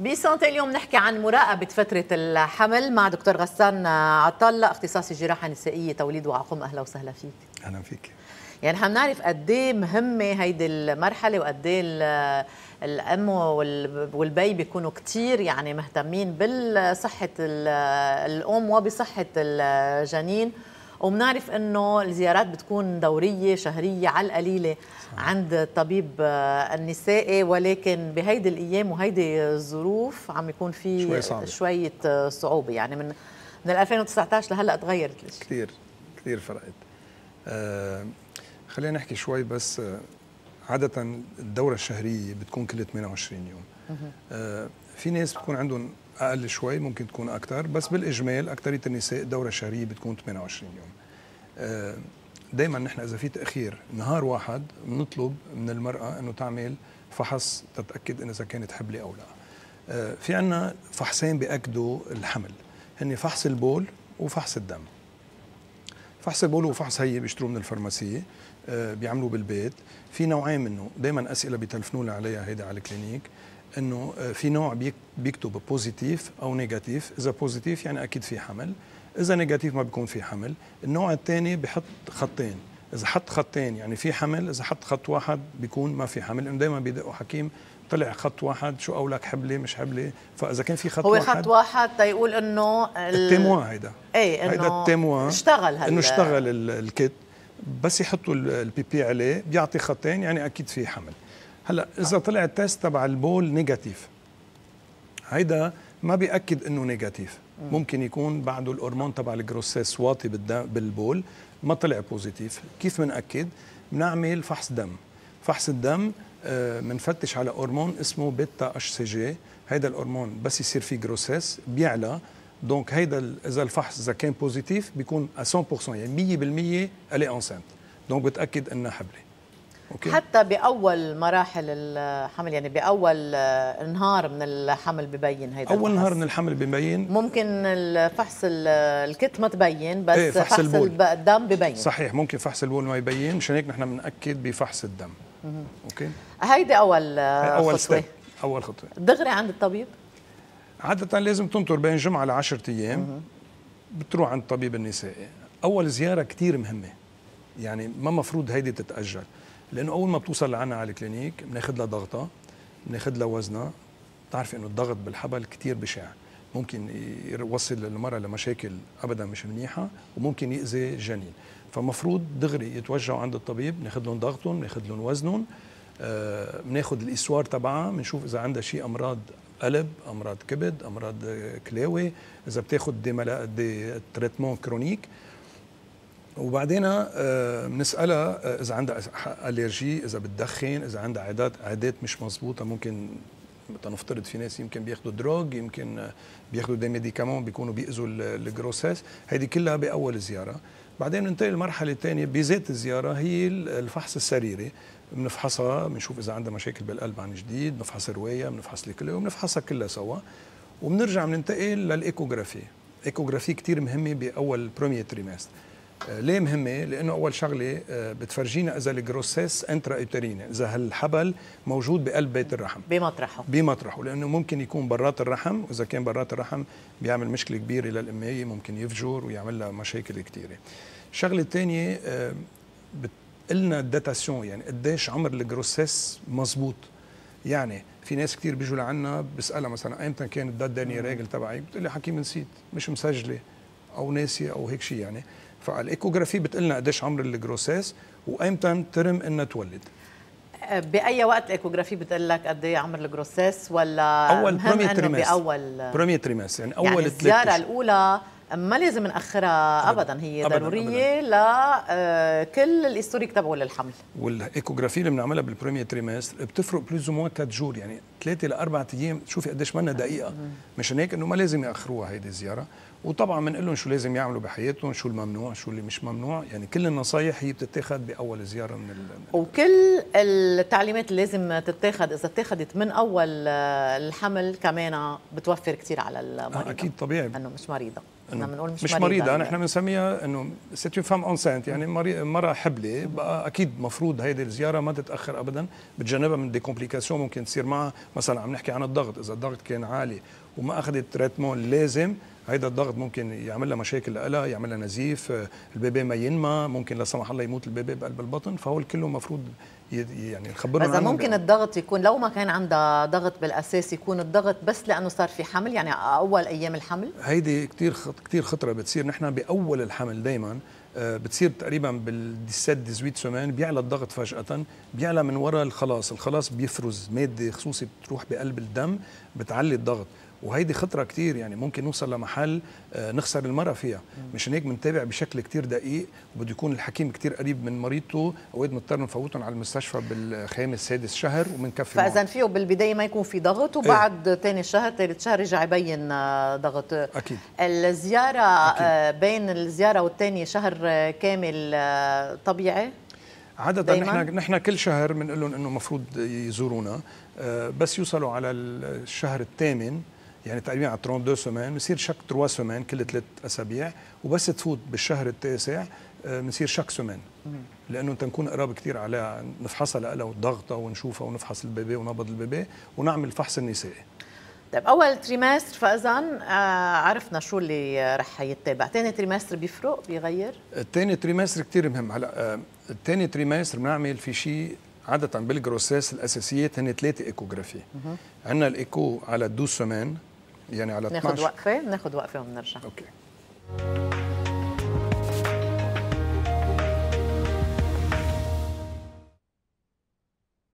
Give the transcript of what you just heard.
بصانتي اليوم نحكي عن مراقبة فترة الحمل مع دكتور غسان عطلة اختصاصي جراحة نسائية توليد وعقم أهلا وسهلا فيك أهلا فيك يعني احنا بنعرف قد ايه مهمه هيدي المرحله وقد ايه الام والبي بيكونوا كثير يعني مهتمين بصحه الام وبصحه الجنين وبنعرف انه الزيارات بتكون دوريه شهريه على القليله عند الطبيب النسائي آه، ولكن بهيدي الايام وهيدي الظروف عم يكون في شوي شويه آه، صعوبه يعني من من 2019 لهلا تغيرت الاشياء كثير كثير فرقت آه خلينا نحكي شوي بس آه، عادة الدورة الشهرية بتكون كل 28 يوم آه، في ناس بتكون عندهم اقل شوي ممكن تكون اكثر بس بالاجمال اكثريه النساء الدوره الشهريه بتكون 28 يوم آه، دائما نحن اذا في تاخير نهار واحد بنطلب من المراه انه تعمل فحص تتاكد اذا كانت حبلة او لا آه، في عندنا فحصين بياكدوا الحمل هن فحص البول وفحص الدم فحص البول وفحص هي بيشتروه من الفارماسية بيعملوه بالبيت في نوعين منه دائما اسئله بيتلفنوا عليها هيدا على الكلينيك انه آه، في نوع بيكتب بوزيتيف او نيجاتيف اذا بوزيتيف يعني اكيد في حمل اذا نيجاتيف ما بيكون في حمل النوع الثاني بحط خطين اذا حط خطين يعني في حمل اذا حط خط واحد بيكون ما في حمل لانه دائما بيدقوا حكيم طلع خط واحد شو قولك حبلة مش حبلة فاذا كان في خط هو واحد هو خط واحد تيقول انه التيموا هيدا اي انه هيدا التيموا اشتغل هلا انه اشتغل الكت بس يحطوا البيبي عليه بيعطي خطين يعني اكيد في حمل هلا اذا طلع التيست تبع البول نيجاتيف هيدا ما بياكد انه نيجاتيف ممكن يكون بعده الهرمون تبع الجروسيس واطي بالبول ما طلع بوزيتيف كيف بنأكد بنعمل فحص دم فحص الدم بنفتش آه، على هرمون اسمه بيتا اش سي جي هيدا الهرمون بس يصير فيه جروسيس بيعلى دونك هيدا اذا الفحص اذا كان بوزيتيف بيكون 100% يعني 100% الي انسنت دونك بتاكد انها حبله أوكي. حتى باول مراحل الحمل يعني باول آه، نهار من الحمل ببين هيدا اول نهار من الحمل ببين ممكن الفحص آه، الكت ما تبين بس ايه فحص, فحص البول. الدم ببين صحيح ممكن فحص البول ما يبين مشان هيك نحن بناكد بفحص الدم مم. اوكي هيدي اول آه، اول خطوه اول خطوه دغري عند الطبيب عادة لازم تنطر بين جمعة ل 10 أيام بتروح عند الطبيب النسائي أول زيارة كثير مهمة يعني ما مفروض هيدي تتأجل لانه اول ما بتوصل لعنا على الكلينيك بناخذ لها ضغطها بناخذ لها وزنها بتعرفي انه الضغط بالحبل كثير بشع ممكن يوصل المرأة لمشاكل أبدا مش منيحة وممكن يأذي الجنين فمفروض دغري يتوجهوا عند الطبيب ناخذ لهم ضغطهم ناخذ لهم وزنهم آه، بناخذ الإسوار تبعها بنشوف إذا عندها شيء أمراض قلب أمراض كبد أمراض آه، كلاوي إذا بتاخذ دي, دي تريتمون كرونيك وبعدين آه، بنسالها آه، اذا عندها الرجي اذا بتدخن اذا عندها عادات عادات مش مضبوطه ممكن تنفترض في ناس يمكن بياخذوا دروغ يمكن بياخذوا دي ميديكامون بيكونوا بيأذوا الجروسيس هيدي كلها باول زياره بعدين ننتقل للمرحله الثانيه بذات الزياره هي الفحص السريري بنفحصها بنشوف اذا عندها مشاكل بالقلب عن جديد بنفحص روايه بنفحص الكلى وبنفحصها كلها سوا وبنرجع بننتقل للايكوغرافي ايكوغرافي كثير مهمه باول بروميير تريمستر آه، ليه مهمة؟ لأنه أول شغلة آه، بتفرجينا إذا الجروسيس انترا يوترينا، إذا هالحبل موجود بقلب بيت الرحم بمطرحه بمطرحه لأنه ممكن يكون برات الرحم، وإذا كان برات الرحم بيعمل مشكلة كبيرة للأمية ممكن يفجر ويعمل لها مشاكل كثيرة. الشغلة الثانية آه، بتقلنا الداتاسيون يعني قديش عمر الجروسيس مزبوط يعني في ناس كثير بيجوا لعنا بسالها مثلا ايمتى كانت الدات داني راجل تبعي بتقول لي حكيم نسيت مش مسجله او ناسيه او هيك شيء يعني فالايكوجرافي بتقلنا قديش عمر الجروساس وايمتى ترم انها تولد باي وقت الايكوجرافي بتقول لك قد ايه عمر الجروساس ولا اول برومي تريماس باول برومي تريماس يعني اول يعني الزياره الاولى ما لازم ناخرها ابدا, هي أبداً ضروريه لكل آه، الهيستوريك تبعه للحمل والايكوجرافي اللي بنعملها بالبريمير تريمستر بتفرق بلوز مو ثلاث جور يعني ثلاثه لاربع ايام شوفي قديش منا دقيقه مشان هيك انه ما لازم ياخروها هيدي الزياره وطبعا بنقول لهم شو لازم يعملوا بحياتهم شو الممنوع شو اللي مش ممنوع يعني كل النصايح هي بتتاخذ باول زياره من ال... وكل التعليمات اللي لازم تتاخذ اذا اتاخذت من اول آه، الحمل كمان بتوفر كثير على المريضه آه اكيد طبيعي انه مش مريضه احنا بنقول مش, مش مريضه, مريضة. يعني. نحن بنسميها انه سيت فام اون اونسنت يعني مره حبله بقى اكيد مفروض هيدي الزياره ما تتاخر ابدا بتجنبها من دي كومبليكاسيون ممكن تصير معها مثلا عم نحكي عن الضغط اذا الضغط كان عالي وما اخذت تريتمون لازم هيدا الضغط ممكن يعمل لها مشاكل لها يعمل لها نزيف البيبي ما ينمى ممكن لا سمح الله يموت البيبي بقلب البطن فهول كله المفروض يعني نخبرهم اذا ممكن الضغط يكون لو ما كان عندها ضغط بالاساس يكون الضغط بس لانه صار في حمل يعني اول ايام الحمل هيدي كثير كثير خطره بتصير نحن باول الحمل دائما آه، بتصير تقريبا بال 18 سمان بيعلى الضغط فجأة بيعلى من وراء الخلاص، الخلاص بيفرز مادة خصوصي بتروح بقلب الدم بتعلي الضغط، وهيدي خطره كتير يعني ممكن نوصل لمحل آه، نخسر المرأة فيها مشان هيك بنتابع بشكل كتير دقيق وبده يكون الحكيم كتير قريب من مريضته اوقات بنضطر نفوتهم على المستشفى بالخامس سادس شهر وبنكفي فاذا فيه بالبدايه ما يكون في ضغط إيه. وبعد ثاني ايه؟ شهر ثالث شهر رجع يبين آه، ضغط اكيد الزياره آه، أكيد. بين الزياره والثاني شهر كامل طبيعي عادة نحن نحن كل شهر بنقول لهم انه المفروض يزورونا بس يوصلوا على الشهر الثامن يعني تقريبا على 32 دو سومان بصير شك تروا سومان كل ثلاث اسابيع وبس تفوت بالشهر التاسع آه، بنصير شك سومان لانه تنكون قراب كثير على نفحصها لها ونضغطها ونشوفها ونفحص البيبي ونبض البيبي ونعمل فحص النسائي طيب اول تريمستر فاذا آه، عرفنا شو اللي رح يتابع، ثاني تريمستر بيفرق بيغير الثاني تريمستر كثير مهم هلا آه، الثاني تريمستر بنعمل في شيء عاده بالجروسيس الاساسيات هن ثلاثه ايكوغرافي عندنا الايكو على 12 سمان يعني على 12 ناخذ وقفه ناخذ وقفه ونرجع اوكي